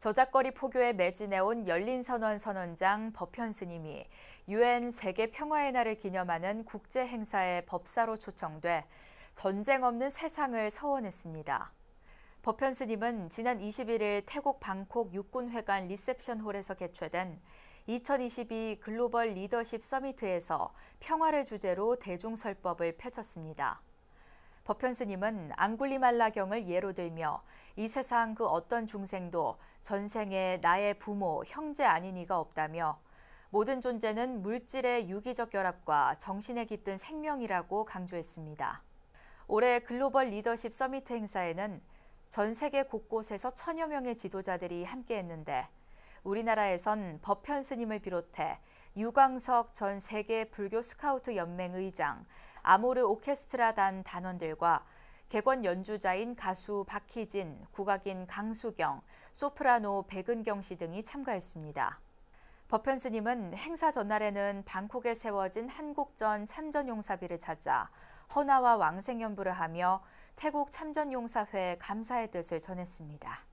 저작거리 포교에 매진해온 열린선언 선언장 법현 스님이 유엔 세계 평화의 날을 기념하는 국제 행사에 법사로 초청돼 전쟁 없는 세상을 서원했습니다. 법현 스님은 지난 21일 태국 방콕 육군회관 리셉션홀에서 개최된 2022 글로벌 리더십 서미트에서 평화를 주제로 대중설법을 펼쳤습니다. 법현스님은 앙굴리말라경을 예로 들며 이 세상 그 어떤 중생도 전생에 나의 부모, 형제 아닌 이가 없다며 모든 존재는 물질의 유기적 결합과 정신에 깃든 생명이라고 강조했습니다. 올해 글로벌 리더십 서미트 행사에는 전 세계 곳곳에서 천여 명의 지도자들이 함께했는데 우리나라에선 법현 스님을 비롯해 유광석 전 세계 불교 스카우트 연맹 의장, 아모르 오케스트라단 단원들과 객원 연주자인 가수 박희진, 국악인 강수경, 소프라노 백은경 씨 등이 참가했습니다. 법현 스님은 행사 전날에는 방콕에 세워진 한국전 참전용사비를 찾아 헌화와 왕생연부를 하며 태국 참전용사회 감사의 뜻을 전했습니다.